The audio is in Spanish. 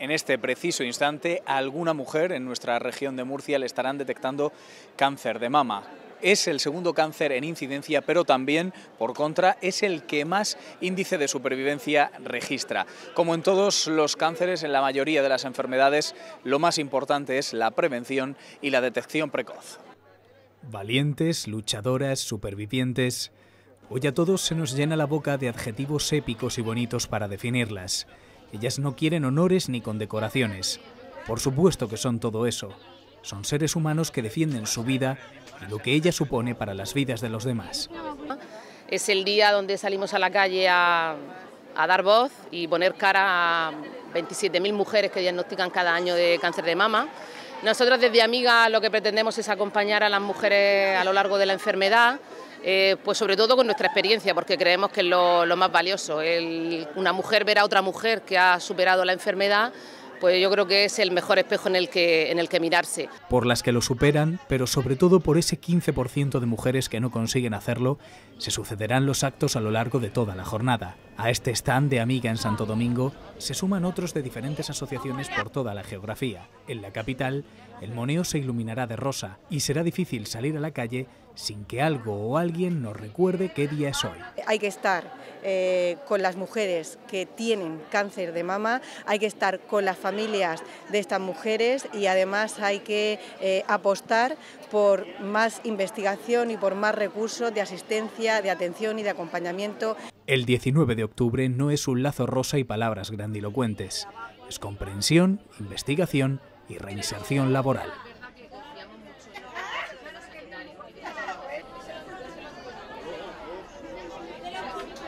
En este preciso instante, alguna mujer en nuestra región de Murcia le estarán detectando cáncer de mama es el segundo cáncer en incidencia, pero también, por contra, es el que más índice de supervivencia registra. Como en todos los cánceres, en la mayoría de las enfermedades, lo más importante es la prevención y la detección precoz. Valientes, luchadoras, supervivientes. Hoy a todos se nos llena la boca de adjetivos épicos y bonitos para definirlas. Ellas no quieren honores ni condecoraciones. Por supuesto que son todo eso. Son seres humanos que defienden su vida y lo que ella supone para las vidas de los demás. Es el día donde salimos a la calle a, dar voz y poner cara a 27.000 mujeres que diagnostican cada año de cáncer de mama nosotros desde Amiga lo que pretendemos es acompañar a las mujeres a lo largo de la enfermedad, eh, pues sobre todo con nuestra experiencia, porque creemos que es lo, más valioso. una mujer ver a otra mujer que ha superado la enfermedad pues yo creo que es el mejor espejo en el que, en el que mirarse. Por las que lo superan, pero sobre todo por ese 15% de mujeres que no consiguen hacerlo, se sucederán los actos a lo largo de toda la jornada. A este stand de Amiga en Santo Domingo se suman otros de diferentes asociaciones por toda la geografía. En la capital, el moneo se iluminará de rosa y será difícil salir a la calle sin que algo o alguien nos recuerde qué día es hoy. Hay que estar eh, con las mujeres que tienen cáncer de mama, hay que estar con las familias de estas mujeres y además hay que eh, apostar por más investigación y por más recursos de asistencia, de atención y de acompañamiento. El 19 de octubre no es un lazo rosa y palabras grandilocuentes, es comprensión, investigación y reinserción laboral.